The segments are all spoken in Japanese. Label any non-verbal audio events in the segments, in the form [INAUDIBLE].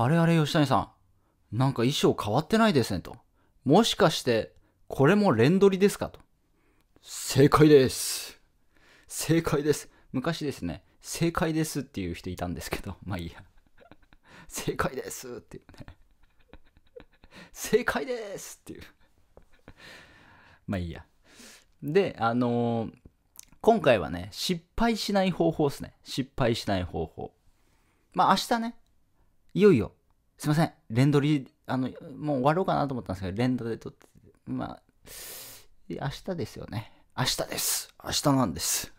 あれあれ吉谷さん、なんか衣装変わってないですねと。もしかして、これも連撮りですかと。正解です。正解です。昔ですね、正解ですっていう人いたんですけど、[LAUGHS] まあいいや。正解ですっていうね。正解ですっていう。まあいいや。で、あのー、今回はね、失敗しない方法ですね。失敗しない方法。まあ明日ね、いよいよ、すいません、連リー、あの、もう終わろうかなと思ったんですけど、連ドで撮って、まあ、明日ですよね。明日です。明日なんです。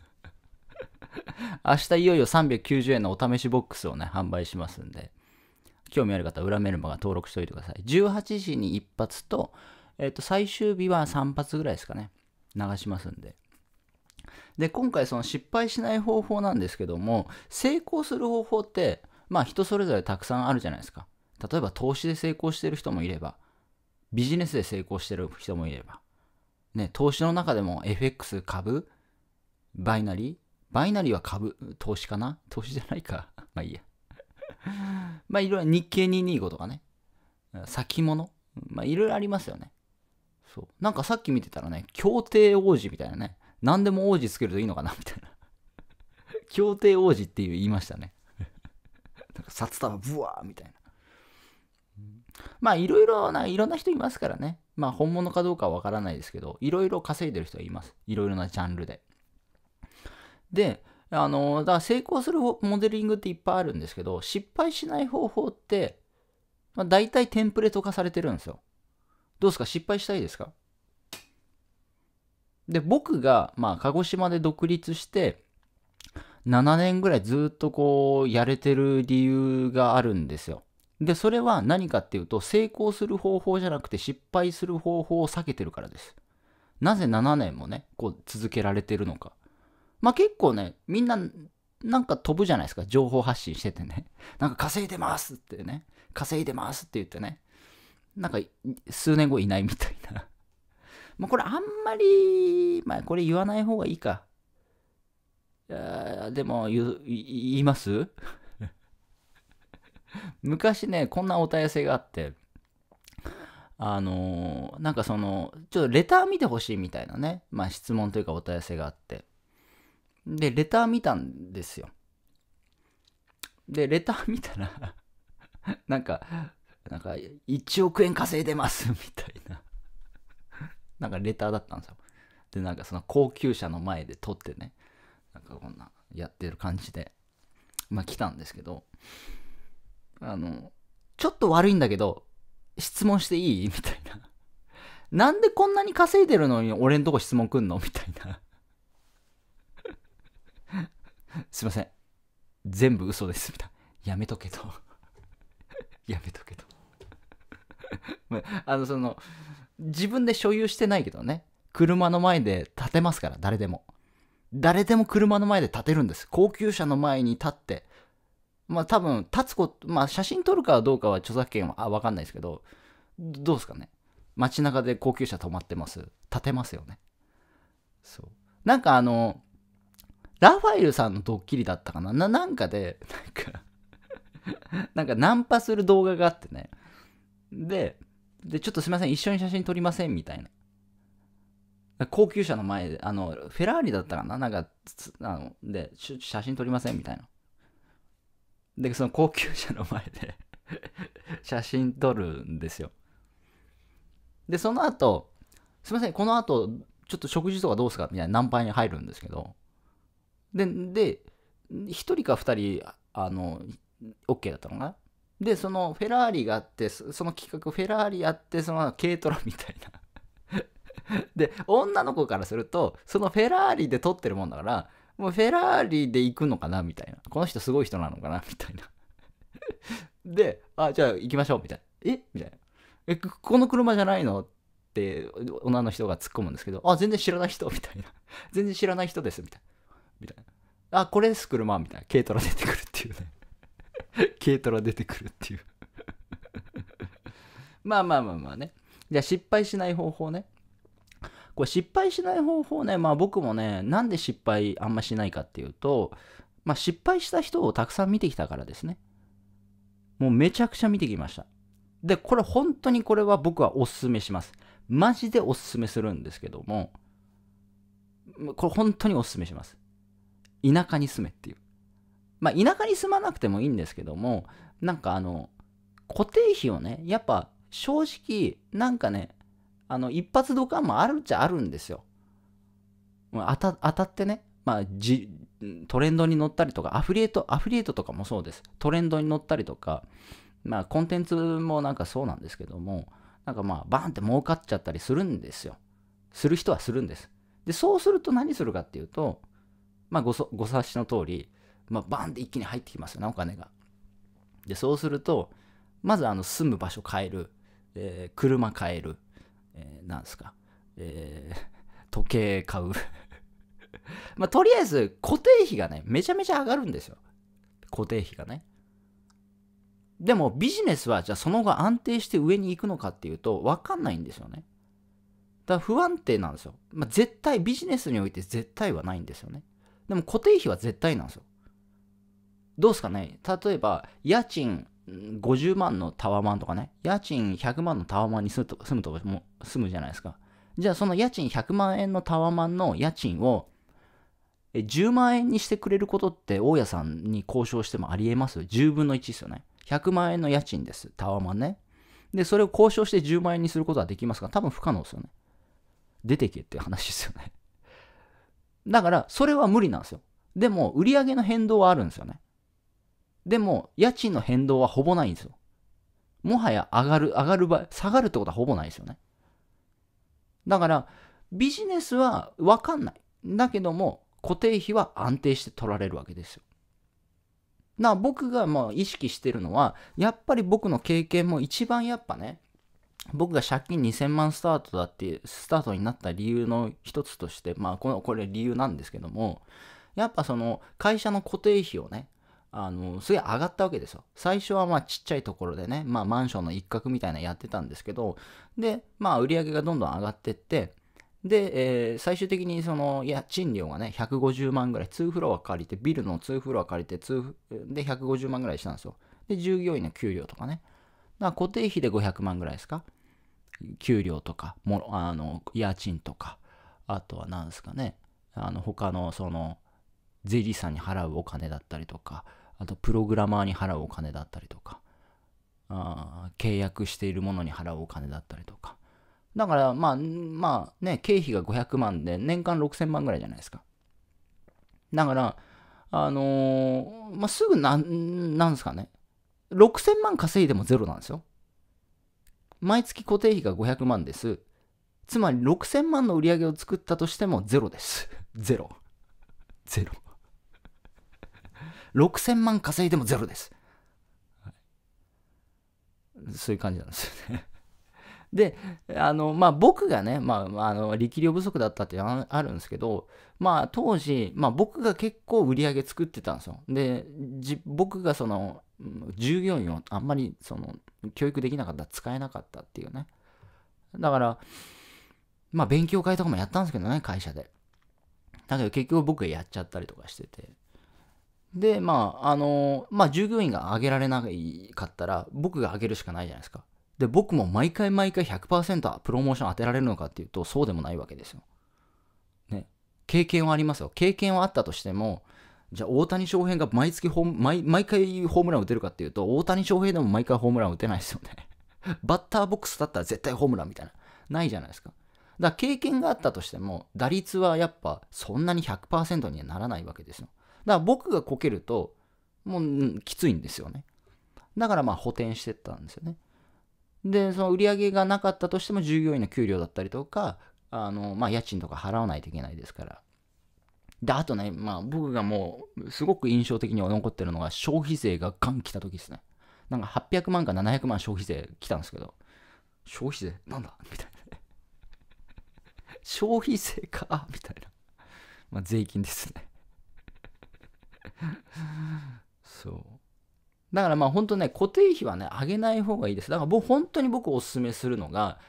明日いよいよ390円のお試しボックスをね、販売しますんで、興味ある方は裏メルマガ登録しておいてください。18時に1発と、えっ、ー、と、最終日は3発ぐらいですかね、流しますんで。で、今回その失敗しない方法なんですけども、成功する方法って、まあ人それぞれたくさんあるじゃないですか。例えば投資で成功してる人もいれば、ビジネスで成功してる人もいれば、ね、投資の中でも FX 株、バイナリー、バイナリーは株、投資かな投資じゃないか。[LAUGHS] まあいいや。[LAUGHS] まあいろいろ日経225とかね、先物、まあいろいろありますよね。そう。なんかさっき見てたらね、協定王子みたいなね、何でも王子つけるといいのかなみたいな。[LAUGHS] 協定王子っていう言いましたね。なんか札束ブワーみたいな。まあいろいろな、いろんな人いますからね。まあ本物かどうかはわからないですけど、いろいろ稼いでる人はいます。いろいろなジャンルで。で、あの、だから成功するモデリングっていっぱいあるんですけど、失敗しない方法って、まあ大体テンプレート化されてるんですよ。どうですか失敗したいですかで、僕が、まあ鹿児島で独立して、7年ぐらいずっとこうやれてる理由があるんですよ。で、それは何かっていうと、成功する方法じゃなくて失敗する方法を避けてるからです。なぜ7年もね、こう続けられてるのか。まあ結構ね、みんななんか飛ぶじゃないですか、情報発信しててね。[LAUGHS] なんか稼いでますってね、稼いでますって言ってね、なんか数年後いないみたいな。まあこれあんまり、まあこれ言わない方がいいか。いやでも言います [LAUGHS] 昔ね、こんなお問い合わせがあって、あのー、なんかその、ちょっとレター見てほしいみたいなね、まあ質問というかお問い合わせがあって。で、レター見たんですよ。で、レター見たら [LAUGHS] なんか、なんか、1億円稼いでます [LAUGHS] みたいななんかレターだったんですよ。で、なんかその高級車の前で撮ってね。なんかこんなやってる感じで、まあ来たんですけど、あの、ちょっと悪いんだけど、質問していいみたいな。[LAUGHS] なんでこんなに稼いでるのに俺んとこ質問くんのみたいな。[LAUGHS] すいません。全部嘘です。みたいな。やめとけと。[LAUGHS] やめとけと。まあの、その、自分で所有してないけどね。車の前で立てますから、誰でも。誰でも車の前で立てるんです。高級車の前に立って。まあ多分、立つこと、まあ写真撮るかどうかは著作権は、あ、わかんないですけど、どうですかね。街中で高級車止まってます。立てますよね。そう。なんかあの、ラファエルさんのドッキリだったかなななんかで、なんか [LAUGHS] なんかナンパする動画があってね。で、で、ちょっとすいません、一緒に写真撮りませんみたいな。高級車の前で、あの、フェラーリだったかななんか、あの、で、写真撮りませんみたいな。で、その高級車の前で [LAUGHS] 写真撮るんですよ。で、その後、すいません、この後、ちょっと食事とかどうすかみたいな、ナンパに入るんですけど。で、で、一人か二人、あの、OK だったのかなで、そのフェラーリがあって、その企画、フェラーリあって、その軽トラみたいな [LAUGHS] で、女の子からすると、そのフェラーリで撮ってるもんだから、もうフェラーリで行くのかなみたいな。この人すごい人なのかなみたいな。[LAUGHS] で、あ、じゃあ行きましょうみたいな。えみたいな。え、この車じゃないのって女の人が突っ込むんですけど、あ、全然知らない人みたいな。[LAUGHS] 全然知らない人ですみたいな。みたいな。あ、これです、車みたいな。軽トラ出てくるっていうね。軽トラ出てくるっていうまあまあまあまあね。じゃあ失敗しない方法ね。これ失敗しない方法ね、まあ僕もね、なんで失敗あんましないかっていうと、まあ失敗した人をたくさん見てきたからですね。もうめちゃくちゃ見てきました。で、これ本当にこれは僕はおすすめします。マジでおすすめするんですけども、これ本当におすすめします。田舎に住めっていう。まあ田舎に住まなくてもいいんですけども、なんかあの、固定費をね、やっぱ正直、なんかね、あの、一発ドカンもあるっちゃあるんですよ。当た当たってね、まあ、じトレンドに乗ったりとか、アフリエイト、アフリエイトとかもそうです。トレンドに乗ったりとか、まあ、コンテンツもなんかそうなんですけども、なんかまあ、バーンって儲かっちゃったりするんですよ。する人はするんです。で、そうすると何するかっていうと、まあご、ご察しの通り、まあ、バーンって一気に入ってきますよね、お金が。で、そうすると、まず、あの、住む場所変える、えー、車変える、えー、なんすか、えー、時計買う [LAUGHS] まあ、とりあえず固定費がね、めちゃめちゃ上がるんですよ。固定費がね。でもビジネスはじゃあその後安定して上に行くのかっていうと分かんないんですよね。だから不安定なんですよ。まあ、絶対ビジネスにおいて絶対はないんですよね。でも固定費は絶対なんですよ。どうすかね例えば家賃50万のタワマンとかね、家賃100万のタワマンに住むと住むとも住むじゃないですか。じゃあその家賃100万円のタワマンの家賃を10万円にしてくれることって大家さんに交渉してもありえます10分の1ですよね。100万円の家賃です。タワマンね。で、それを交渉して10万円にすることはできますが、多分不可能ですよね。出てけっていう話ですよね。だから、それは無理なんですよ。でも、売上の変動はあるんですよね。でも、家賃の変動はほぼないんですよ。もはや上がる、上がる場合、下がるってことはほぼないですよね。だからビジネスは分かんない。だけども固定費は安定して取られるわけですよ。な僕がまあ意識してるのはやっぱり僕の経験も一番やっぱね僕が借金2000万スタートだってスタートになった理由の一つとしてまあこのこれ理由なんですけどもやっぱその会社の固定費をねあの、すげえ上がったわけですよ。最初はまあちっちゃいところでね、まあマンションの一角みたいなやってたんですけど、で、まあ売り上げがどんどん上がってって、で、えー、最終的にその家賃料がね、150万ぐらい、2フロア借りて、ビルの2フロア借りて、で、150万ぐらいしたんですよ。で、従業員の給料とかね。だから固定費で500万ぐらいですか給料とか、もあの、家賃とか、あとは何ですかね、あの、他のその、税理士さんに払うお金だったりとか、あとプログラマーに払うお金だったりとか、あ契約しているものに払うお金だったりとか。だから、まあ、まあね、経費が500万で年間6000万ぐらいじゃないですか。だから、あのー、まあ、すぐなん、なんですかね。6000万稼いでもゼロなんですよ。毎月固定費が500万です。つまり6000万の売り上げを作ったとしてもゼロです。[LAUGHS] ゼロ。ゼロ。6000万稼いでもゼロです。そういう感じなんですよねで、あの、まあ、僕がね、まあ、あの、力量不足だったってあるんですけど、まあ、当時、まあ、僕が結構売り上げ作ってたんですよ。で、僕がその、従業員をあんまり、その、教育できなかった、使えなかったっていうね。だから、まあ、勉強会とかもやったんですけどね、会社で。だけど結局僕がやっちゃったりとかしてて。で、まあ、あの、まあ、従業員が上げられなかったら、僕が上げるしかないじゃないですか。で、僕も毎回毎回100%プロモーション当てられるのかっていうと、そうでもないわけですよ。ね。経験はありますよ。経験はあったとしても、じゃあ大谷翔平が毎月ホ毎、毎回ホームラン打てるかっていうと、大谷翔平でも毎回ホームラン打てないですよね。[LAUGHS] バッターボックスだったら絶対ホームランみたいな。ないじゃないですか。だから経験があったとしても、打率はやっぱそんなに100%にはならないわけですよ。から僕がこけると、もうきついんですよね。だからまあ補填してったんですよね。で、その売り上げがなかったとしても従業員の給料だったりとか、あの、まあ家賃とか払わないといけないですから。で、あとね、まあ僕がもうすごく印象的に残ってるのが消費税がガン来た時ですね。なんか800万か700万消費税来たんですけど、消費税なんだみたいな。消費税かみたいな。まあ税金ですね。そう。だからまあ本当ね、固定費はね、上げない方がいいです。だから僕、本当に僕お勧めするのが、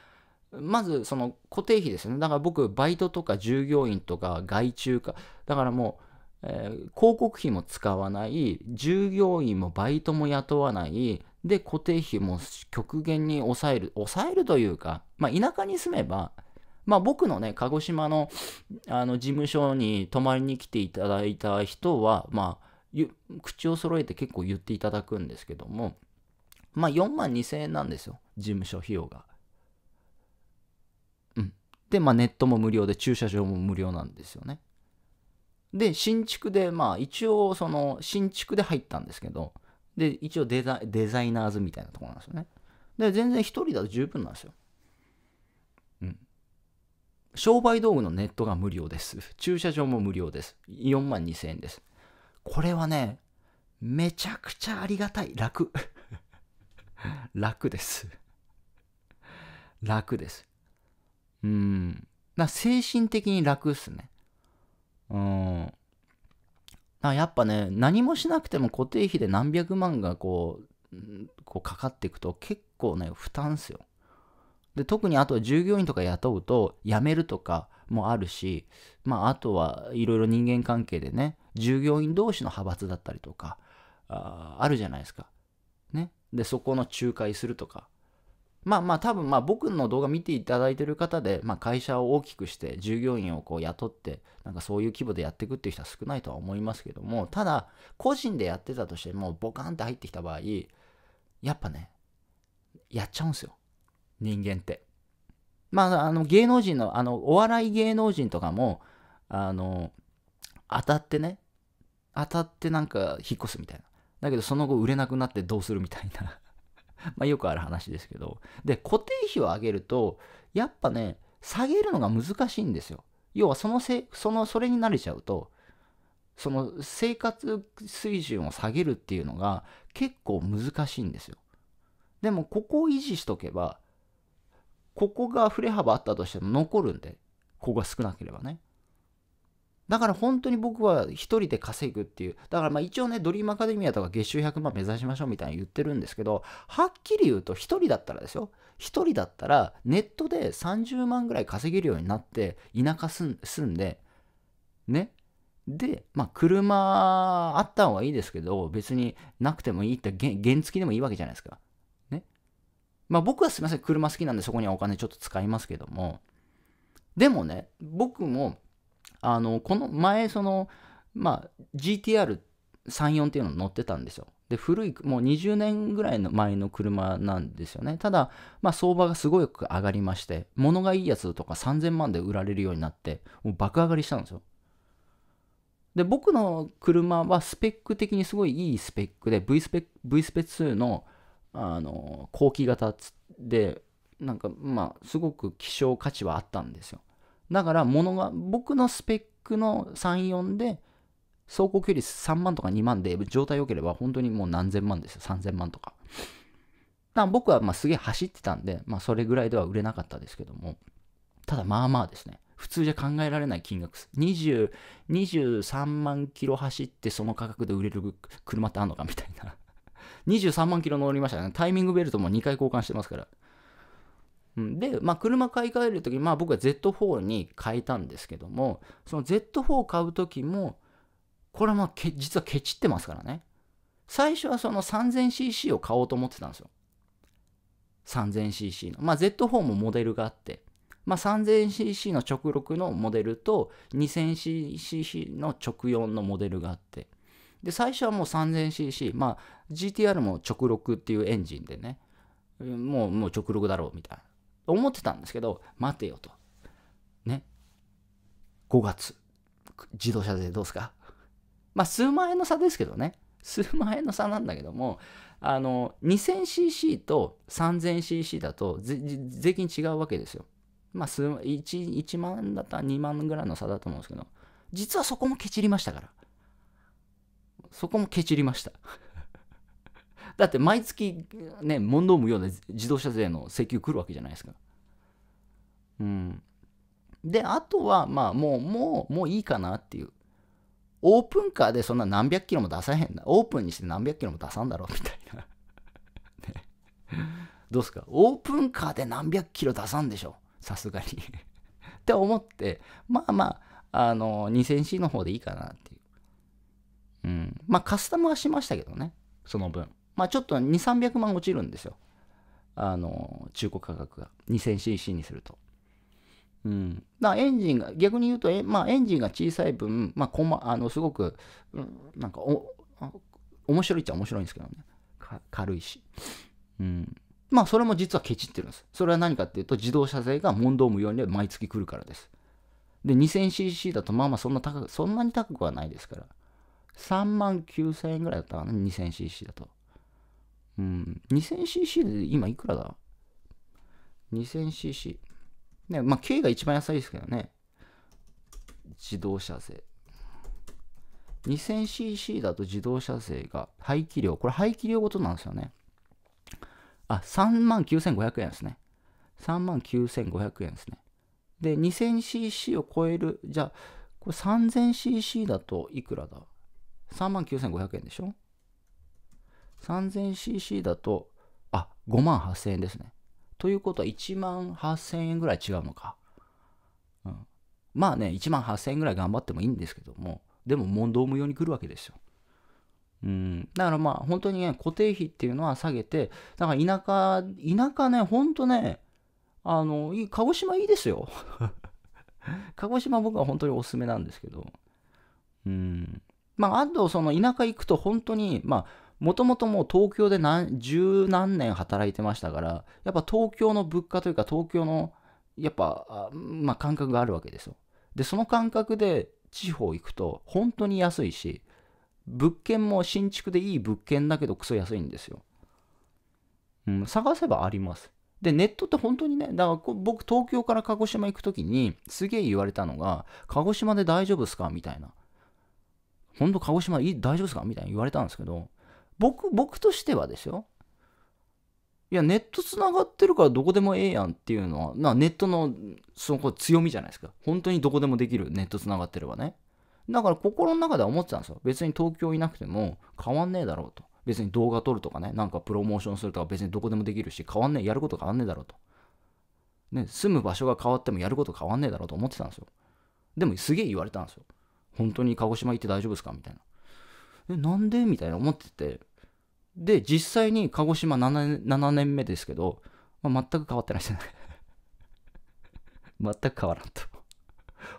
まずその固定費ですね。だから僕、バイトとか従業員とか外注か、だからもう、えー、広告費も使わない、従業員もバイトも雇わない、で、固定費も極限に抑える、抑えるというか、まあ田舎に住めば、まあ、僕のね、鹿児島のあの事務所に泊まりに来ていただいた人は、まあ、口を揃えて結構言っていただくんですけども、まあ、4万2000円なんですよ、事務所費用が。うん。で、まあ、ネットも無料で、駐車場も無料なんですよね。で、新築で、まあ、一応、その、新築で入ったんですけど、で、一応デザデザイナーズみたいなところなんですよね。で、全然1人だと十分なんですよ。商売道具のネットが無料です。駐車場も無料です。4万2000円です。これはね、めちゃくちゃありがたい。楽。[LAUGHS] 楽です。楽です。うん。な精神的に楽っすね。うん。なやっぱね、何もしなくても固定費で何百万がこう、こうかかっていくと結構ね、負担っすよ。で特にあとは従業員とか雇うと辞めるとかもあるし、まあ、あとはいろいろ人間関係でね従業員同士の派閥だったりとかああるじゃないですか。ね、でそこの仲介するとかまあまあ多分まあ僕の動画見ていただいてる方で、まあ、会社を大きくして従業員をこう雇ってなんかそういう規模でやっていくっていう人は少ないとは思いますけどもただ個人でやってたとしてもボカンって入ってきた場合やっぱねやっちゃうんですよ人間って。まあ、あの芸能人の、あのお笑い芸能人とかも、あの、当たってね、当たってなんか引っ越すみたいな。だけどその後売れなくなってどうするみたいな [LAUGHS] まあよくある話ですけど。で、固定費を上げると、やっぱね、下げるのが難しいんですよ。要はそのせ、その、それに慣れちゃうと、その生活水準を下げるっていうのが結構難しいんですよ。でもここを維持しとけばここが振れ幅あったとしても残るんで、ここが少なければね。だから本当に僕は1人で稼ぐっていう、だからまあ一応ね、ドリームアカデミアとか月収100万目指しましょうみたいに言ってるんですけど、はっきり言うと1人だったらですよ、1人だったらネットで30万ぐらい稼げるようになって、田舎住んで、ね、で、まあ、車あった方がいいですけど、別になくてもいいって、原付でもいいわけじゃないですか。まあ僕はすみません、車好きなんでそこにはお金ちょっと使いますけども、でもね、僕も、あの、この前、その、まあ GTR34 っていうの乗ってたんですよ。で、古い、もう20年ぐらいの前の車なんですよね。ただ、まあ、相場がすごく上がりまして、物がいいやつとか3000万で売られるようになって、もう爆上がりしたんですよ。で、僕の車はスペック的にすごいいいスペックで、V スペ V スペ2のあの後期型でなんかまあすごく希少価値はあったんですよだから物が僕のスペックの34で走行距離3万とか2万で状態良ければ本当にもう何千万ですよ3000万とかだ僕はまあすげえ走ってたんで、まあ、それぐらいでは売れなかったですけどもただまあまあですね普通じゃ考えられない金額です20 23万キロ走ってその価格で売れる車ってあんのかみたいな23万キロ乗りましたね。タイミングベルトも2回交換してますから。で、まあ、車買い替えるとき、まあ、僕は Z4 に変えたんですけども、その Z4 を買うときも、これはまあけ、実はケチってますからね。最初はその 3000cc を買おうと思ってたんですよ。3000cc の。まあ、Z4 もモデルがあって、まあ、3000cc の直六のモデルと 2000cc の直四のモデルがあって、で、最初はもう 3000cc、まあ、GTR も直録っていうエンジンでね、もうもう直録だろうみたいな。思ってたんですけど、待てよと。ね。5月、自動車税どうすかまあ、数万円の差ですけどね。数万円の差なんだけども、あの、2000cc と 3000cc だと税金違うわけですよ。まあ数、1, 1万だったら2万ぐらいの差だと思うんですけど、実はそこもケチりましたから。そこもケチりました。だって毎月ね、問答無用で自動車税の請求来るわけじゃないですか。うん。で、あとは、まあ、もう、もう、もういいかなっていう。オープンカーでそんな何百キロも出さへんな。オープンにして何百キロも出さんだろ、みたいな。[LAUGHS] ね、どうすかオープンカーで何百キロ出さんでしょ。さすがに [LAUGHS] って思って、まあまあ、あの、2000C の方でいいかなっていう。うん。まあ、カスタムはしましたけどね。その分。まあ、ちょっと2、300万落ちるんですよ。あの、中古価格が。2000cc にすると。うん、だエンジンが逆に言うとえ、まあ、エンジンが小さい分、まあ、こまあのすごく、うん、なんかお面白いっちゃ面白いんですけどね軽いし、うん、まあそれも実はケチってるんですそれは何かっていうと自動車税が問答無用に毎月来るからですで 2000cc だとまあまあそんな高くそんなに高くはないですから3万9000円ぐらいだったかな 2000cc だとうん、2000cc で今いくらだ ?2000cc。ね、まあ、K が一番安いですけどね。自動車税。2000cc だと自動車税が排気量、これ排気量ごとなんですよね。あ、39,500円ですね。39,500円ですね。で、2000cc を超える、じゃあ、これ 3000cc だといくらだ ?39,500 円でしょ 3000cc だと、あ、5万8000円ですね。ということは1万8000円ぐらい違うのか。うん、まあね、1万8000円ぐらい頑張ってもいいんですけども、でも問答無用に来るわけですよ。うん、だからまあ本当にね、固定費っていうのは下げて、だから田舎、田舎ね、本当ね、あの、いい鹿児島いいですよ。[LAUGHS] 鹿児島僕は本当におすすめなんですけど。うん。まあ、あとその田舎行くと本当に、まあ、もともともう東京で何十何年働いてましたから、やっぱ東京の物価というか、東京の、やっぱ、まあ、感覚があるわけですよ。で、その感覚で地方行くと、本当に安いし、物件も新築でいい物件だけど、クソ安いんですよ。うん、探せばあります。で、ネットって本当にね、だから僕、東京から鹿児島行くときに、すげえ言われたのが、鹿児島で大丈夫ですかみたいな。本当、鹿児島い大丈夫ですかみたいに言われたんですけど、僕、僕としてはですよ。いや、ネットつながってるからどこでもええやんっていうのは、なネットのその強みじゃないですか。本当にどこでもできる、ネットつながってればね。だから心の中では思ってたんですよ。別に東京いなくても変わんねえだろうと。別に動画撮るとかね、なんかプロモーションするとか別にどこでもできるし、変わんねえ、やること変わんねえだろうと。ね、住む場所が変わってもやること変わんねえだろうと思ってたんですよ。でもすげえ言われたんですよ。本当に鹿児島行って大丈夫ですかみたいな。え、なんでみたいな思ってて。で、実際に鹿児島 7, 7年目ですけど、まあ、全く変わってないですね。[LAUGHS] 全く変わらんと。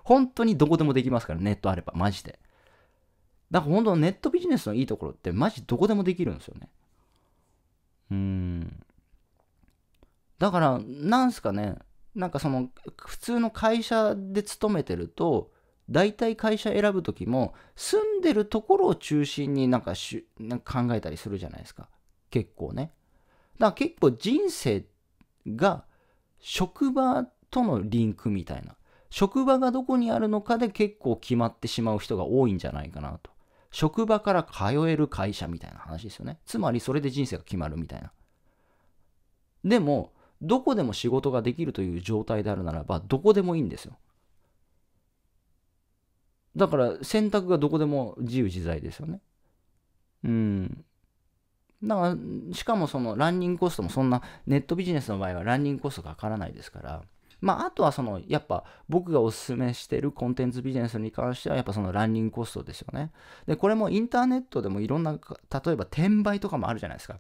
本当にどこでもできますから、ネットあれば、マジで。だから本当ネットビジネスのいいところって、マジどこでもできるんですよね。うーん。だから、なんすかね、なんかその、普通の会社で勤めてると、大体会社選ぶ時も住んでるところを中心になんかしなんか考えたりするじゃないですか結構ねだから結構人生が職場とのリンクみたいな職場がどこにあるのかで結構決まってしまう人が多いんじゃないかなと職場から通える会社みたいな話ですよねつまりそれで人生が決まるみたいなでもどこでも仕事ができるという状態であるならばどこでもいいんですよだから選択がどこでも自由自在ですよね。うん。だから、しかもそのランニングコストもそんな、ネットビジネスの場合はランニングコストがかからないですから、まあ、あとはその、やっぱ僕がおすすめしてるコンテンツビジネスに関しては、やっぱそのランニングコストですよね。で、これもインターネットでもいろんな、例えば転売とかもあるじゃないですか。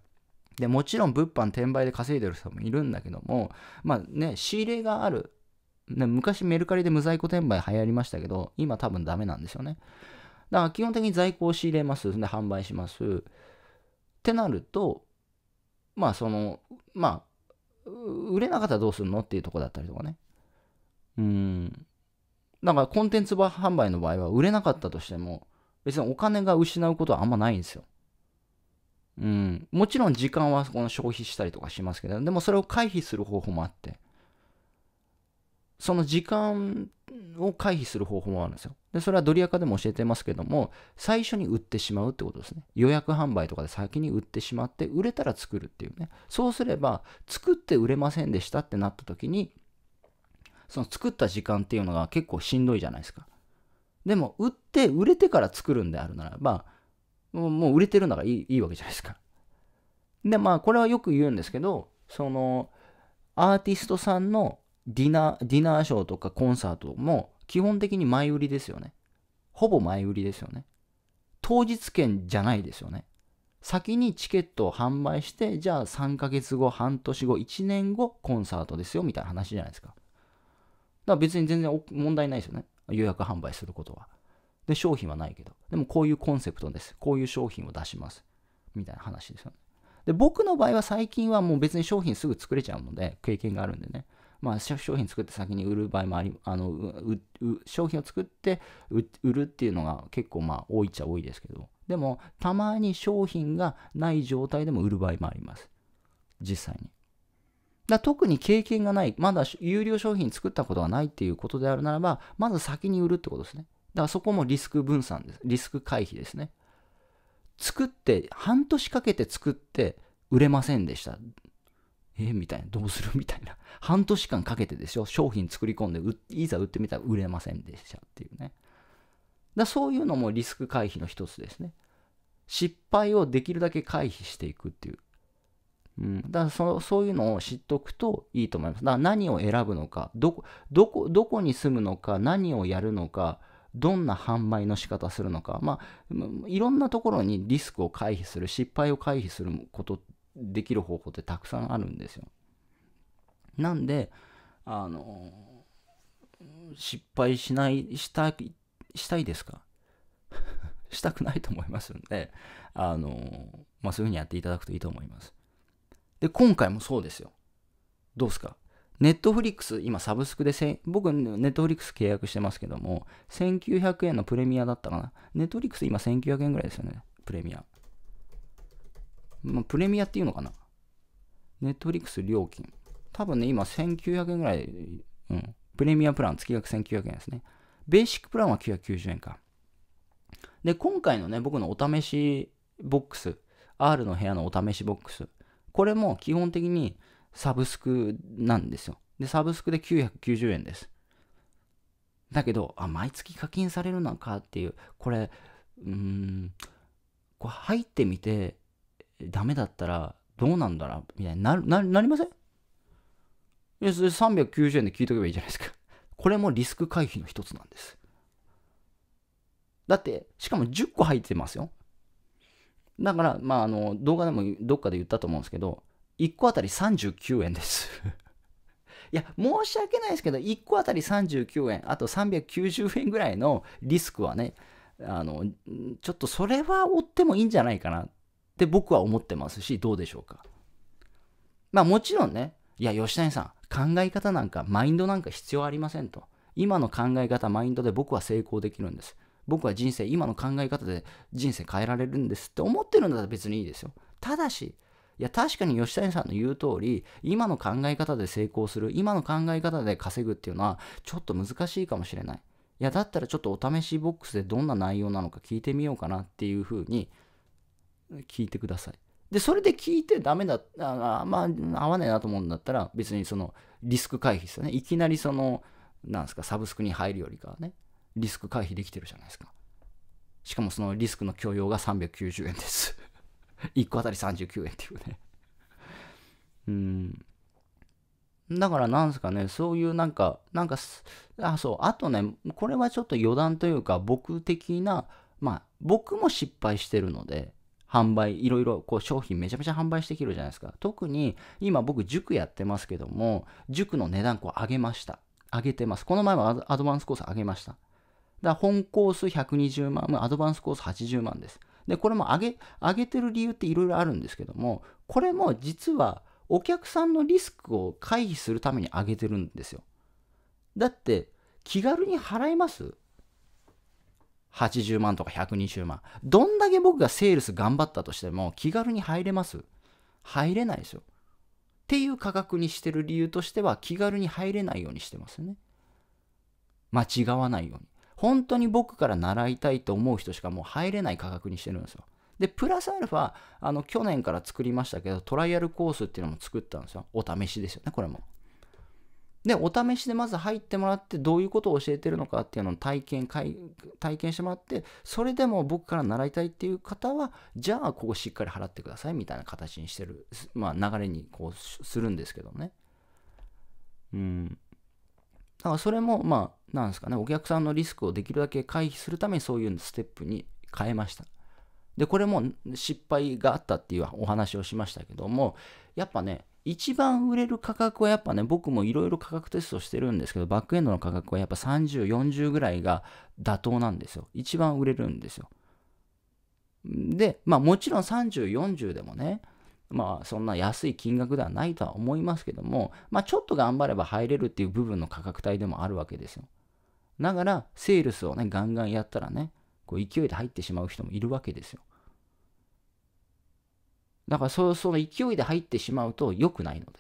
で、もちろん物販転売で稼いでる人もいるんだけども、まあね、仕入れがある昔メルカリで無在庫転売流行りましたけど、今多分ダメなんですよね。だから基本的に在庫を仕入れます。で、販売します。ってなると、まあその、まあ、売れなかったらどうするのっていうとこだったりとかね。うん。だからコンテンツ販売の場合は売れなかったとしても、別にお金が失うことはあんまないんですよ。うん。もちろん時間はこの消費したりとかしますけど、でもそれを回避する方法もあって。その時間を回避する方法もあるんですよ。で、それはドリアカでも教えてますけども、最初に売ってしまうってことですね。予約販売とかで先に売ってしまって、売れたら作るっていうね。そうすれば、作って売れませんでしたってなった時に、その作った時間っていうのが結構しんどいじゃないですか。でも、売って売れてから作るんであるならば、もう売れてるんだからいいいいわけじゃないですか。で、まあ、これはよく言うんですけど、その、アーティストさんのディナー、ディナーショーとかコンサートも基本的に前売りですよね。ほぼ前売りですよね。当日券じゃないですよね。先にチケットを販売して、じゃあ3ヶ月後、半年後、1年後、コンサートですよ、みたいな話じゃないですか。だから別に全然問題ないですよね。予約販売することは。で、商品はないけど。でもこういうコンセプトです。こういう商品を出します。みたいな話ですよね。で、僕の場合は最近はもう別に商品すぐ作れちゃうので、経験があるんでね。まあ、商品作って先に売る場合もあり、あの商品を作って売るっていうのが結構まあ多いっちゃ多いですけど、でもたまに商品がない状態でも売る場合もあります。実際に。だ特に経験がない、まだ有料商品作ったことがないっていうことであるならば、まず先に売るってことですね。だからそこもリスク分散です。リスク回避ですね。作って、半年かけて作って売れませんでした。えみたいな、どうするみたいな。[LAUGHS] 半年間かけてでしょ、商品作り込んで、いざ売ってみたら売れませんでしたっていうね。だそういうのもリスク回避の一つですね。失敗をできるだけ回避していくっていう。うん、だからそそういうのを知っておくといいと思います。だから何を選ぶのか、どこどこどこに住むのか、何をやるのか、どんな販売の仕方するのか、まあ、いろんなところにリスクを回避する、失敗を回避することっできる方法ってたくさんあるんですよ。なんで、あの、失敗しない、したいしたいですか [LAUGHS] したくないと思いますんで、あの、まあ、そういうふうにやっていただくといいと思います。で、今回もそうですよ。どうですかネットフリックス、今サブスクで、僕、ネットフリックス契約してますけども、1900円のプレミアだったかな。ネットフリックス今1900円ぐらいですよね、プレミア。まあ、プレミアっていうのかな。ネットフリックス料金。多分ね、今1900円ぐらい、うん。プレミアプラン、月額1900円ですね。ベーシックプランは990円か。で、今回のね、僕のお試しボックス、R の部屋のお試しボックス、これも基本的にサブスクなんですよ。で、サブスクで990円です。だけど、あ、毎月課金されるのかっていう、これ、うーん、こう入ってみて、ダメだったらどうなんだなみたいになななりませんいやそれ390円で聞いとけばいいじゃないですか。[LAUGHS] これもリスク回避の一つなんです。だって、しかも10個入ってますよ。だから、まあ、あの、動画でもどっかで言ったと思うんですけど、1個あたり39円です [LAUGHS] いや、申し訳ないですけど、1個あたり39円、あと390円ぐらいのリスクはね、あの、ちょっとそれは追ってもいいんじゃないかなって僕は思ってますし、どうでしょうか。まあもちろんね、いや、吉谷さん、考え方なんか、マインドなんか必要ありませんと。今の考え方、マインドで僕は成功できるんです。僕は人生、今の考え方で人生変えられるんですって思ってるんだったら別にいいですよ。ただし、いや、確かに吉谷さんの言う通り、今の考え方で成功する、今の考え方で稼ぐっていうのは、ちょっと難しいかもしれない。いや、だったらちょっとお試しボックスでどんな内容なのか聞いてみようかなっていうふうに聞いてください。で、それで聞いてダメだ、あまあ、合わないなと思うんだったら、別にそのリスク回避ですよね。いきなりその、なんですか、サブスクに入るよりかはね、リスク回避できてるじゃないですか。しかもそのリスクの許容が390円です。1 [LAUGHS] 個あたり39円っていうね。うん。だからなんですかね、そういうなんか、なんか、あ、そう、あとね、これはちょっと余談というか、僕的な、まあ、僕も失敗してるので、販売、いろいろこう商品めちゃめちゃ販売してきるじゃないですか。特に今僕塾やってますけども、塾の値段こう上げました。上げてます。この前もアドバンスコース上げました。だ本コース120万、アドバンスコース80万です。で、これも上げ、上げてる理由っていろいろあるんですけども、これも実はお客さんのリスクを回避するために上げてるんですよ。だって、気軽に払います80万とか120万。どんだけ僕がセールス頑張ったとしても気軽に入れます入れないですよ。っていう価格にしてる理由としては気軽に入れないようにしてますよね。間違わないように。本当に僕から習いたいと思う人しかもう入れない価格にしてるんですよ。で、プラスアルファ、あの、去年から作りましたけど、トライアルコースっていうのも作ったんですよ。お試しですよね、これも。で、お試しでまず入ってもらって、どういうことを教えてるのかっていうのを体験、体験してもらって、それでも僕から習いたいっていう方は、じゃあここしっかり払ってくださいみたいな形にしてる、まあ流れにこうするんですけどね。うん。だからそれも、まあ、なんですかね、お客さんのリスクをできるだけ回避するためにそういうステップに変えました。で、これも失敗があったっていうお話をしましたけども、やっぱね、一番売れる価格はやっぱね、僕もいろいろ価格テストしてるんですけど、バックエンドの価格はやっぱ30、40ぐらいが妥当なんですよ。一番売れるんですよ。で、まあもちろん30、40でもね、まあそんな安い金額ではないとは思いますけども、まあちょっと頑張れば入れるっていう部分の価格帯でもあるわけですよ。だから、セールスをね、ガンガンやったらね、こう勢いで入ってしまう人もいるわけですよ。だからそその勢いで入ってしまうと良くないので。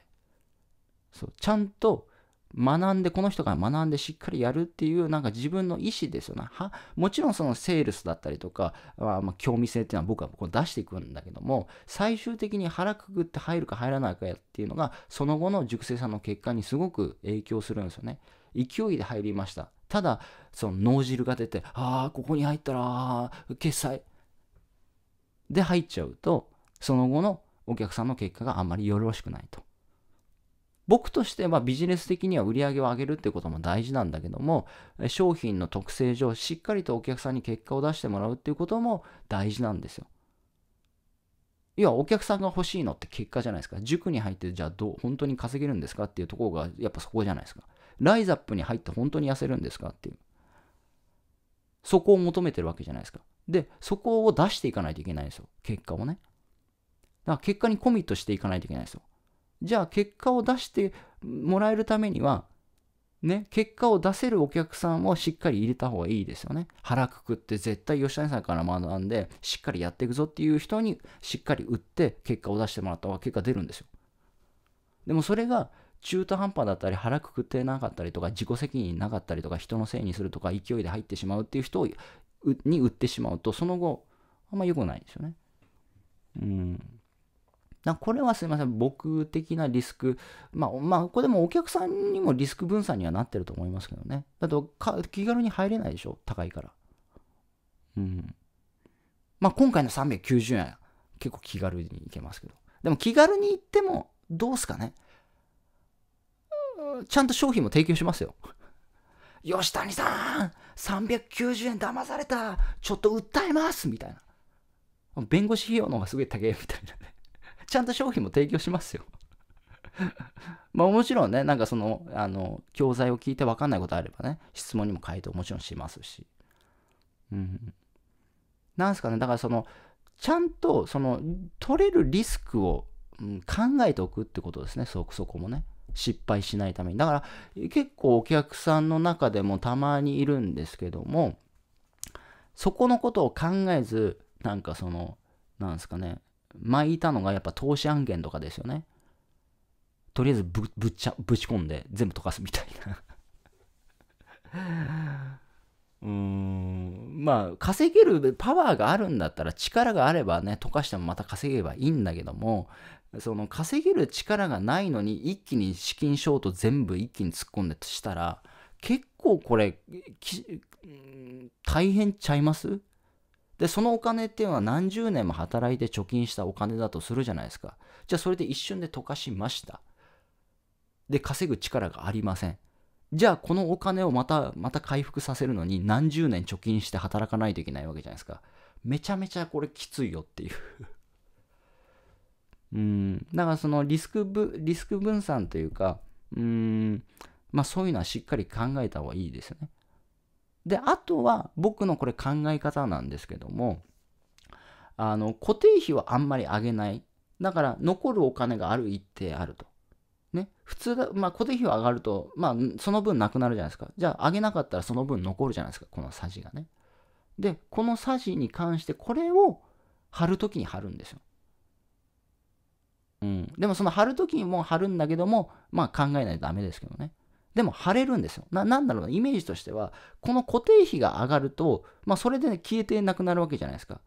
そうちゃんと学んで、この人が学んでしっかりやるっていう、なんか自分の意思ですよね。はもちろんそのセールスだったりとか、まあ、ま興味性っていうのは僕はこう出していくんだけども、最終的に腹くぐって入るか入らないかっていうのが、その後の熟成さんの結果にすごく影響するんですよね。勢いで入りました。ただ、その脳汁が出て、ああ、ここに入ったら、決済。で入っちゃうと、その後のお客さんの結果があんまりよろしくないと。僕としてはビジネス的には売り上げを上げるっていうことも大事なんだけども商品の特性上しっかりとお客さんに結果を出してもらうっていうことも大事なんですよ。要はお客さんが欲しいのって結果じゃないですか。塾に入ってじゃあどう本当に稼げるんですかっていうところがやっぱそこじゃないですか。ライザップに入って本当に痩せるんですかっていう。そこを求めてるわけじゃないですか。で、そこを出していかないといけないんですよ。結果をね。だから結果にコミットしていかないといけないですよ。じゃあ結果を出してもらえるためには、ね、結果を出せるお客さんをしっかり入れた方がいいですよね。腹くくって絶対吉谷さんから学んで、しっかりやっていくぞっていう人にしっかり売って結果を出してもらった方が結果出るんですよ。でもそれが中途半端だったり腹くくってなかったりとか自己責任なかったりとか人のせいにするとか勢いで入ってしまうっていう人をに売ってしまうとその後あんま良くないですよね。うん。これはすいません、僕的なリスク、まあ、まあ、これもお客さんにもリスク分散にはなってると思いますけどね。だと気軽に入れないでしょ、高いから。うん。まあ、今回の390円、結構気軽に行けますけど。でも気軽に行っても、どうすかね。ちゃんと商品も提供しますよ。吉谷さん !390 円騙されたちょっと訴えますみたいな。弁護士費用の方がすげえ高えみたいなね。ちゃんと商品も提供しますよ [LAUGHS] まあもちろんね、なんかその、あの、教材を聞いて分かんないことあればね、質問にも回答もちろんしますし。うん。なんすかね、だからその、ちゃんと、その、取れるリスクを、うん、考えておくってことですね、そ、こそこもね。失敗しないために。だから、結構お客さんの中でもたまにいるんですけども、そこのことを考えず、なんかその、なんですかね、巻いたのがやっぱ投資案件とかですよね。とりあえずぶぶちゃぶち込んで全部溶かすみたいな [LAUGHS] うーんまあ稼げるパワーがあるんだったら力があればね溶かしてもまた稼げばいいんだけどもその稼げる力がないのに一気に資金ショート全部一気に突っ込んでしたら結構これ大変ちゃいますで、そのお金っていうのは何十年も働いて貯金したお金だとするじゃないですか。じゃあそれで一瞬で溶かしました。で、稼ぐ力がありません。じゃあこのお金をまた、また回復させるのに何十年貯金して働かないといけないわけじゃないですか。めちゃめちゃこれきついよっていう [LAUGHS] うん。だからそのリスク分、リスク分散というか、うん、まあそういうのはしっかり考えた方がいいですよね。で、あとは僕のこれ考え方なんですけども、あの、固定費はあんまり上げない。だから残るお金がある一定あると。ね、普通だ、まあ、固定費は上がると、まあ、その分なくなるじゃないですか。じゃあ、上げなかったらその分残るじゃないですか、このさじがね。で、このさじに関して、これを貼るときに貼るんですよ。うん。でも、その貼るときにも貼るんだけども、まあ、考えないとダメですけどね。でも腫れるんですよ。な、なんだろうな、イメージとしては、この固定費が上がると、まあ、それで、ね、消えてなくなるわけじゃないですか。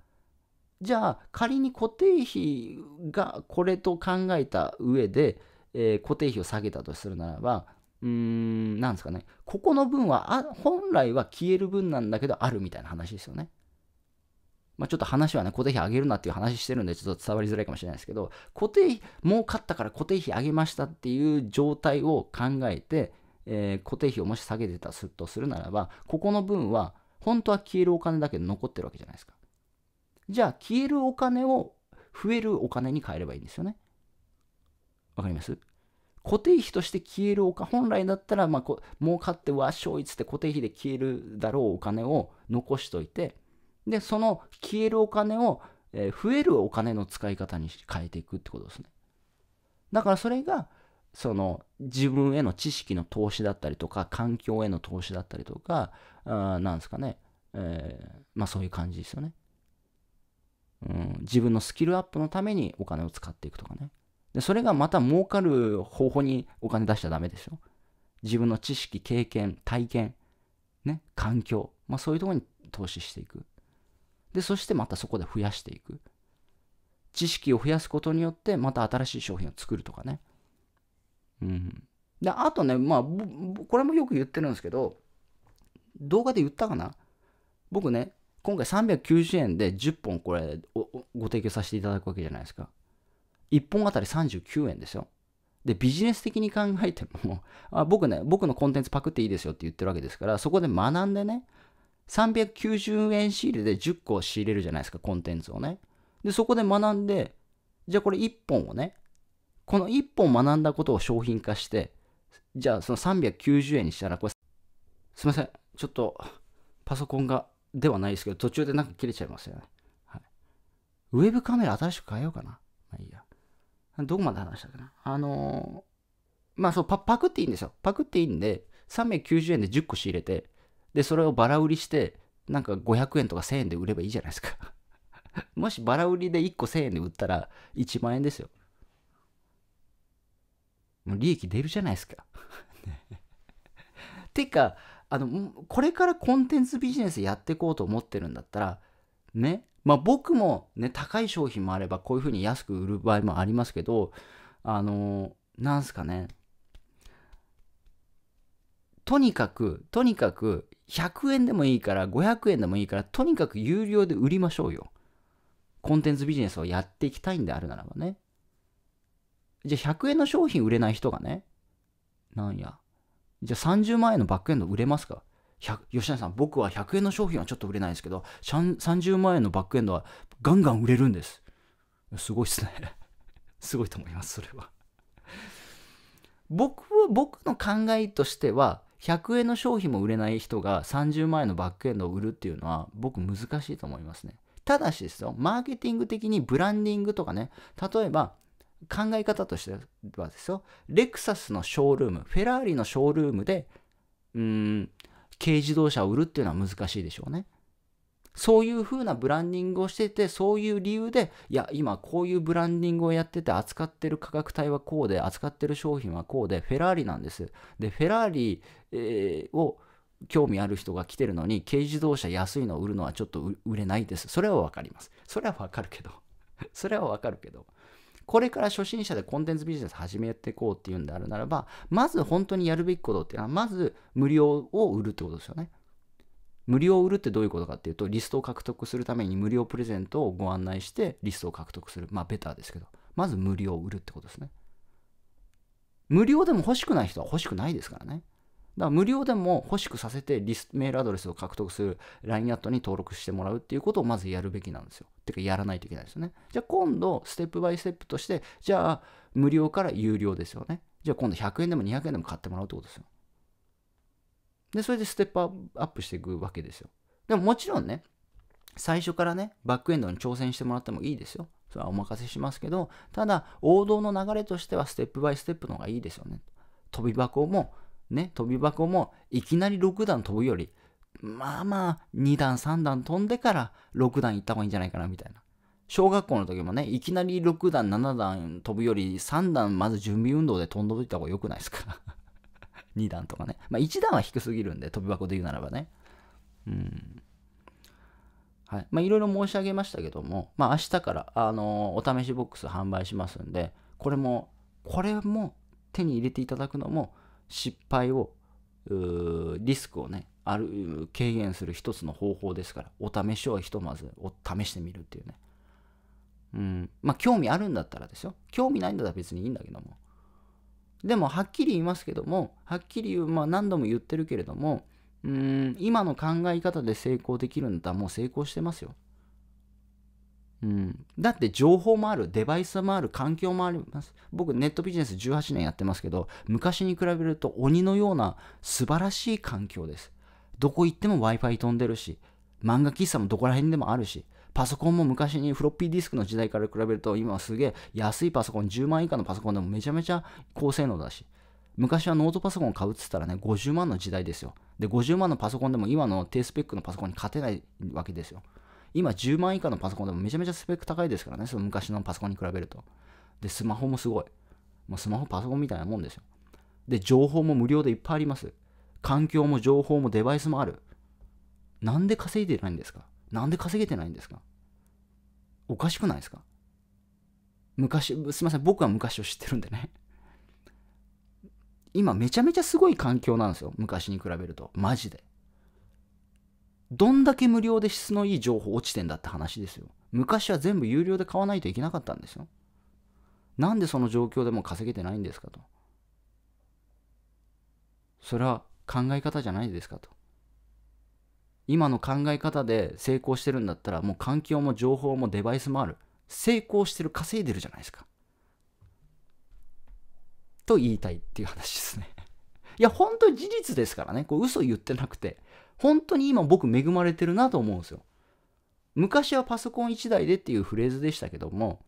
じゃあ、仮に固定費がこれと考えた上で、えー、固定費を下げたとするならば、うーん、なんですかね、ここの分はあ、本来は消える分なんだけど、あるみたいな話ですよね。まあ、ちょっと話はね、固定費上げるなっていう話してるんで、ちょっと伝わりづらいかもしれないですけど、固定費、儲かったから固定費上げましたっていう状態を考えて、えー、固定費をもし下げてたとするならば、ここの分は本当は消えるお金だけ残ってるわけじゃないですか。じゃあ消えるお金を増えるお金に変えればいいんですよね。わかります固定費として消えるお金、本来だったら、まあこ、儲かってわっしょいつって固定費で消えるだろうお金を残しといて、で、その消えるお金を、えー、増えるお金の使い方に変えていくってことですね。だからそれがその自分への知識の投資だったりとか環境への投資だったりとかあなんですかね、えまあそういう感じですよね、うん、自分のスキルアップのためにお金を使っていくとかねでそれがまた儲かる方法にお金出しちゃダメですよ自分の知識経験体験ね環境、まあ、そういうところに投資していくでそしてまたそこで増やしていく知識を増やすことによってまた新しい商品を作るとかねうん、であとね、まあ、これもよく言ってるんですけど、動画で言ったかな僕ね、今回390円で10本これご提供させていただくわけじゃないですか。1本あたり39円ですよ。で、ビジネス的に考えてもあ、僕ね、僕のコンテンツパクっていいですよって言ってるわけですから、そこで学んでね、390円仕入れで10個仕入れるじゃないですか、コンテンツをね。で、そこで学んで、じゃあこれ1本をね、この1本学んだことを商品化して、じゃあその390円にしたら、これ、すいません、ちょっとパソコンが、ではないですけど、途中でなんか切れちゃいますよね。はい、ウェブカメラ新しく変えようかな。まあいいや。どこまで話したかな。あのー、まあそうパ、パクっていいんですよ。パクっていいんで、390円で10個仕入れて、で、それをバラ売りして、なんか500円とか1000円で売ればいいじゃないですか [LAUGHS] もしバラ売りで1個1000円で売ったら1万円ですよ。もう利益出るじゃないですか。[LAUGHS] [LAUGHS] てかあのこれからコンテンツビジネスやっていこうと思ってるんだったらねまあ僕もね高い商品もあればこういうふうに安く売る場合もありますけどあのなんすかねとにかくとにかく100円でもいいから500円でもいいからとにかく有料で売りましょうよコンテンツビジネスをやっていきたいんであるならばねじゃあ100円の商品売れない人がね、なんや、じゃあ30万円のバックエンド売れますか吉永さん、僕は100円の商品はちょっと売れないですけど、30万円のバックエンドはガンガン売れるんです。すごいっすね [LAUGHS] すごいと思います、それは僕は、僕の考えとしては、100円の商品も売れない人が30万円のバックエンドを売るっていうのは、僕難しいと思いますね。ただしですよ、マーケティング的にブランディングとかね、例えば、考え方としてはですよ、レクサスのショールーム、フェラーリのショールームで、うーん、軽自動車を売るっていうのは難しいでしょうね。そういうふうなブランディングをしてて、そういう理由で、いや、今こういうブランディングをやってて、扱ってる価格帯はこうで、扱ってる商品はこうで、フェラーリなんです。で、フェラーリ、えー、を興味ある人が来てるのに、軽自動車安いのを売るのはちょっと売れないです。それはわかります。それはわかるけど。それはわかるけど。これから初心者でコンテンツビジネス始めていこうっていうんであるならば、まず本当にやるべきことっていうのは、まず無料を売るってことですよね。無料を売るってどういうことかっていうと、リストを獲得するために無料プレゼントをご案内して、リストを獲得する。まあ、ベターですけど、まず無料を売るってことですね。無料でも欲しくない人は欲しくないですからね。だから無料でも欲しくさせてリスメールアドレスを獲得する LINE アットに登録してもらうっていうことをまずやるべきなんですよ。てかやらないといけないですよね。じゃあ今度ステップバイステップとしてじゃあ無料から有料ですよね。じゃあ今度100円でも200円でも買ってもらうってことですよ。で、それでステップアップしていくわけですよ。でももちろんね、最初からね、バックエンドに挑戦してもらってもいいですよ。それはお任せしますけど、ただ王道の流れとしてはステップバイステップの方がいいですよね。飛び箱もね、飛び箱もいきなり6段飛ぶより、まあまあ2段3段飛んでから6段行った方がいいんじゃないかなみたいな。小学校の時もね、いきなり6段、7段飛ぶより3段まず準備運動で飛んどいた方が良くないですか2 [LAUGHS] 段とかね。まあ1段は低すぎるんで、飛び箱で言うならばね。うん。はい。まあいろいろ申し上げましたけども、まあ明日から、あのー、お試しボックス販売しますんで、これも、これも手に入れていただくのも、失敗をリスクをねある軽減する一つの方法ですからお試しをひとまずお試してみるっていうねうんまあ興味あるんだったらですよ興味ないんだったら別にいいんだけどもでもはっきり言いますけどもはっきり言うまあ何度も言ってるけれどもうん今の考え方で成功できるんだったらもう成功してますようん、だって情報もある、デバイスもある、環境もあります。僕、ネットビジネス18年やってますけど、昔に比べると鬼のような素晴らしい環境です。どこ行っても Wi-Fi 飛んでるし、漫画喫茶もどこら辺でもあるし、パソコンも昔にフロッピーディスクの時代から比べると、今はすげえ安いパソコン、10万以下のパソコンでもめちゃめちゃ高性能だし、昔はノートパソコン買うっつったらね、50万の時代ですよ。で、50万のパソコンでも今の低スペックのパソコンに勝てないわけですよ。今10万以下のパソコンでもめちゃめちゃスペック高いですからね、その昔のパソコンに比べると。で、スマホもすごい。もうスマホ、パソコンみたいなもんですよ。で、情報も無料でいっぱいあります。環境も情報もデバイスもある。なんで稼いでないんですかなんで稼げてないんですかおかしくないですか昔、すいません、僕は昔を知ってるんでね。今めちゃめちゃすごい環境なんですよ。昔に比べると。マジで。どんだけ無料で質のいい情報落ちてんだって話ですよ。昔は全部有料で買わないといけなかったんですよ。なんでその状況でも稼げてないんですかと。それは考え方じゃないですかと。今の考え方で成功してるんだったら、もう環境も情報もデバイスもある。成功してる、稼いでるじゃないですか。と言いたいっていう話ですね。いや、本当に事実ですからね。これ嘘言ってなくて。本当に今僕恵まれてるなと思うんですよ。昔はパソコン1台でっていうフレーズでしたけども、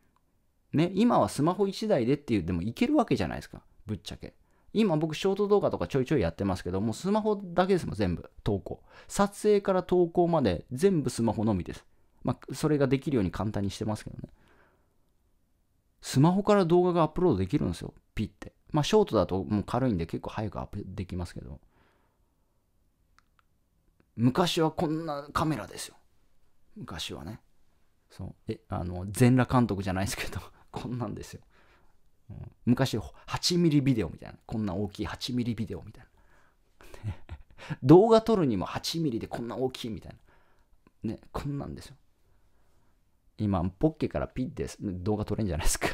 ね、今はスマホ1台でっていう、でもいけるわけじゃないですか。ぶっちゃけ。今僕ショート動画とかちょいちょいやってますけど、もスマホだけですもん、全部。投稿。撮影から投稿まで全部スマホのみです。まあ、それができるように簡単にしてますけどね。スマホから動画がアップロードできるんですよ。ピッて。まあ、ショートだともう軽いんで結構早くアップできますけど、昔はこんなカメラですよ。昔はね。そう。え、あの、全裸監督じゃないですけど [LAUGHS] こんなんですよ。昔、8ミリビデオみたいな。こんな大きい8ミリビデオみたいな。[LAUGHS] 動画撮るにも8ミリでこんな大きいみたいな。ね、こんなんですよ。今、ポッケからピッて動画撮れんじゃないですか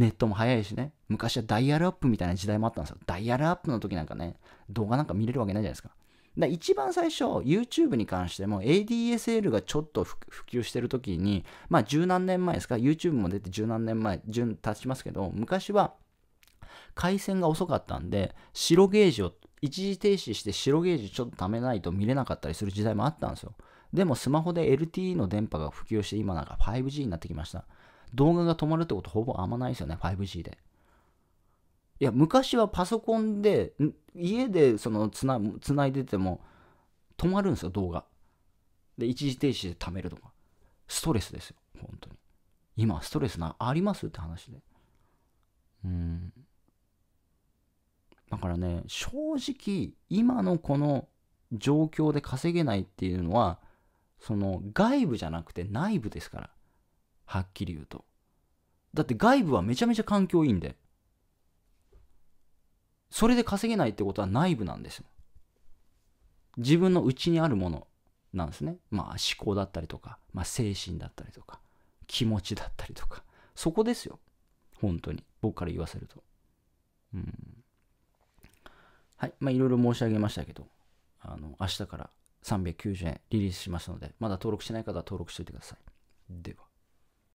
ネットも早いしね。昔はダイヤルアップみたいな時代もあったんですよ。ダイヤルアップの時なんかね、動画なんか見れるわけないじゃないですか。だ一番最初、YouTube に関しても ADSL がちょっと普及してる時に、まあ十何年前ですか、YouTube も出て十何年前、順経ちますけど、昔は回線が遅かったんで、白ゲージを一時停止して白ゲージちょっと貯めないと見れなかったりする時代もあったんですよ。でもスマホで LTE の電波が普及して今なんか 5G になってきました。動画が止まるってことほぼあんまないですよね、5G で。いや、昔はパソコンで、家でそのつなつないでても止まるんですよ、動画。で、一時停止で貯めるとか。ストレスですよ、本当に。今、ストレスな、ありますって話で。うん。だからね、正直、今のこの状況で稼げないっていうのは、その外部じゃなくて内部ですから。はっきり言うとだって外部はめちゃめちゃ環境いいんでそれで稼げないってことは内部なんですよ自分の内にあるものなんですねまあ思考だったりとか、まあ、精神だったりとか気持ちだったりとかそこですよ本当に僕から言わせるとうんはいまあいろいろ申し上げましたけどあの明日から390円リリースしますのでまだ登録しない方は登録しておいてくださいでは